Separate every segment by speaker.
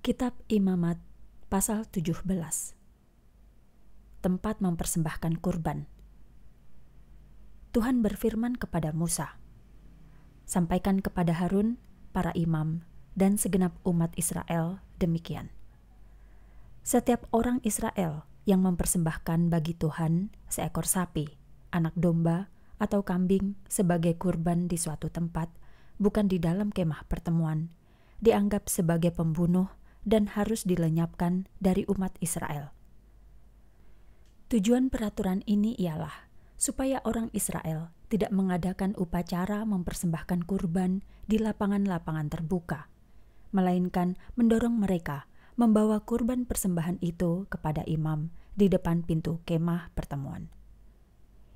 Speaker 1: Kitab Imamat pasal 17 Tempat mempersembahkan kurban Tuhan berfirman kepada Musa Sampaikan kepada Harun, para imam, dan segenap umat Israel demikian Setiap orang Israel yang mempersembahkan bagi Tuhan seekor sapi, anak domba, atau kambing sebagai kurban di suatu tempat, bukan di dalam kemah pertemuan, dianggap sebagai pembunuh dan harus dilenyapkan dari umat Israel. Tujuan peraturan ini ialah supaya orang Israel tidak mengadakan upacara mempersembahkan kurban di lapangan-lapangan terbuka, melainkan mendorong mereka membawa kurban persembahan itu kepada imam di depan pintu kemah pertemuan.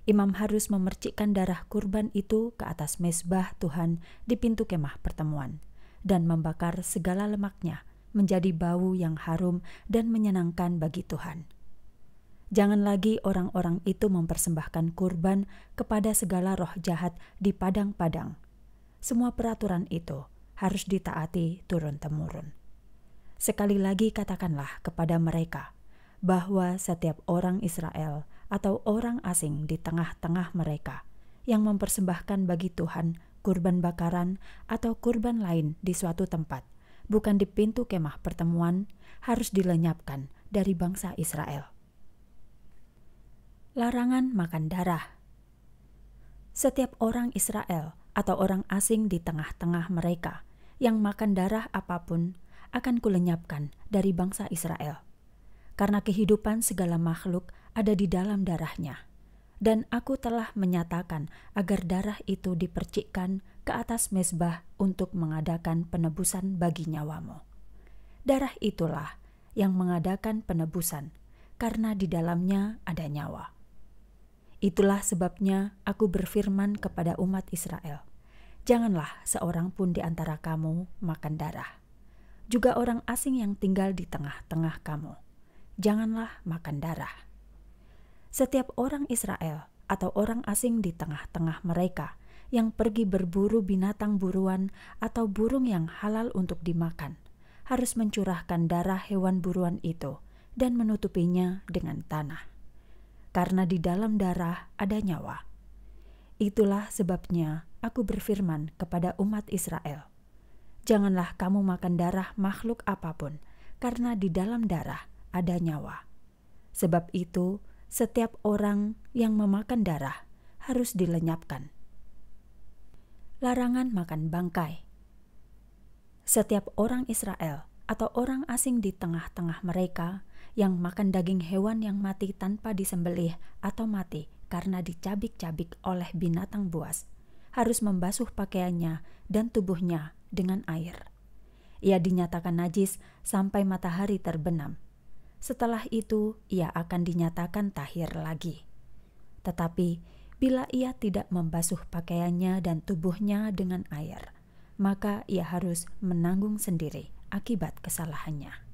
Speaker 1: Imam harus memercikkan darah kurban itu ke atas mesbah Tuhan di pintu kemah pertemuan dan membakar segala lemaknya menjadi bau yang harum dan menyenangkan bagi Tuhan. Jangan lagi orang-orang itu mempersembahkan kurban kepada segala roh jahat di padang-padang. Semua peraturan itu harus ditaati turun-temurun. Sekali lagi, katakanlah kepada mereka bahwa setiap orang Israel atau orang asing di tengah-tengah mereka yang mempersembahkan bagi Tuhan kurban bakaran atau kurban lain di suatu tempat bukan di pintu kemah pertemuan, harus dilenyapkan dari bangsa Israel. Larangan makan darah. Setiap orang Israel atau orang asing di tengah-tengah mereka yang makan darah apapun akan kulenyapkan dari bangsa Israel. Karena kehidupan segala makhluk ada di dalam darahnya. Dan aku telah menyatakan agar darah itu dipercikkan ke atas mezbah untuk mengadakan penebusan bagi nyawamu. Darah itulah yang mengadakan penebusan, karena di dalamnya ada nyawa. Itulah sebabnya aku berfirman kepada umat Israel, janganlah seorang pun di antara kamu makan darah. Juga orang asing yang tinggal di tengah-tengah kamu, janganlah makan darah. Setiap orang Israel atau orang asing di tengah-tengah mereka – yang pergi berburu binatang buruan atau burung yang halal untuk dimakan harus mencurahkan darah hewan buruan itu dan menutupinya dengan tanah, karena di dalam darah ada nyawa. Itulah sebabnya aku berfirman kepada umat Israel: "Janganlah kamu makan darah makhluk apapun, karena di dalam darah ada nyawa." Sebab itu, setiap orang yang memakan darah harus dilenyapkan larangan makan bangkai. Setiap orang Israel atau orang asing di tengah-tengah mereka yang makan daging hewan yang mati tanpa disembelih atau mati karena dicabik-cabik oleh binatang buas harus membasuh pakaiannya dan tubuhnya dengan air. Ia dinyatakan najis sampai matahari terbenam. Setelah itu, ia akan dinyatakan tahir lagi. Tetapi bila ia tidak membasuh pakaiannya dan tubuhnya dengan air, maka ia harus menanggung sendiri akibat kesalahannya.